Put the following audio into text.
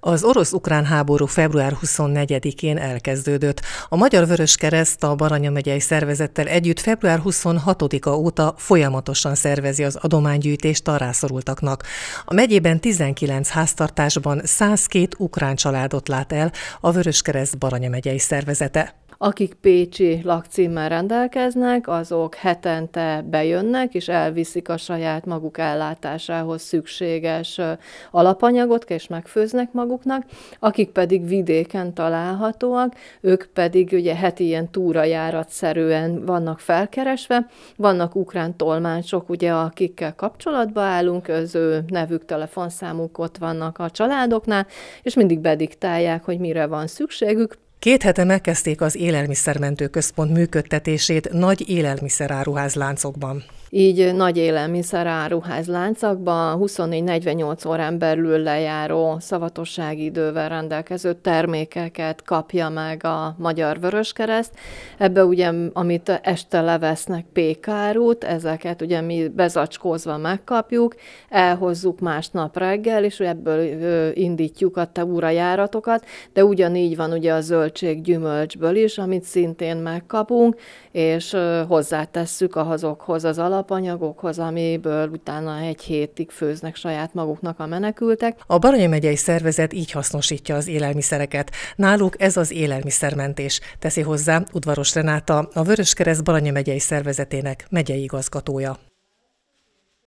Az orosz-ukrán háború február 24-én elkezdődött. A Magyar Vöröskereszt a Baranya megyei szervezettel együtt február 26-a óta folyamatosan szervezi az adománygyűjtést a rászorultaknak. A megyében 19 háztartásban 102 ukrán családot lát el a Vöröskereszt Baranya megyei szervezete. Akik pécsi lakcímmel rendelkeznek, azok hetente bejönnek, és elviszik a saját maguk ellátásához szükséges alapanyagot, és megfőznek maguknak. Akik pedig vidéken találhatóak, ők pedig ugye heti ilyen túrajáratszerűen vannak felkeresve, vannak ukrán tolmácsok, ugye, akikkel kapcsolatba állunk, az ő nevük, telefonszámuk ott vannak a családoknál, és mindig bediktálják, hogy mire van szükségük, Két hete megkezdték az élelmiszermentő központ működtetését nagy élelmiszeráruházláncokban. Így nagy élelmiszeráruház láncokban 24-48 órán belül lejáró szavatossági idővel rendelkező termékeket kapja meg a Magyar Vöröskereszt. Ebbe ugye, amit este levesznek pékárút, ezeket ugye mi bezacskózva megkapjuk, elhozzuk másnap reggel, és ebből indítjuk a te de ugyanígy van ugye a zöld zöldséggyümölcsből is, amit szintén megkapunk, és hozzátesszük azokhoz az alapanyagokhoz, amiből utána egy hétig főznek saját maguknak a menekültek. A Baranya megyei szervezet így hasznosítja az élelmiszereket. Náluk ez az élelmiszermentés, teszi hozzá Udvaros Renáta, a Vöröskereszt Baranya megyei szervezetének megyei igazgatója.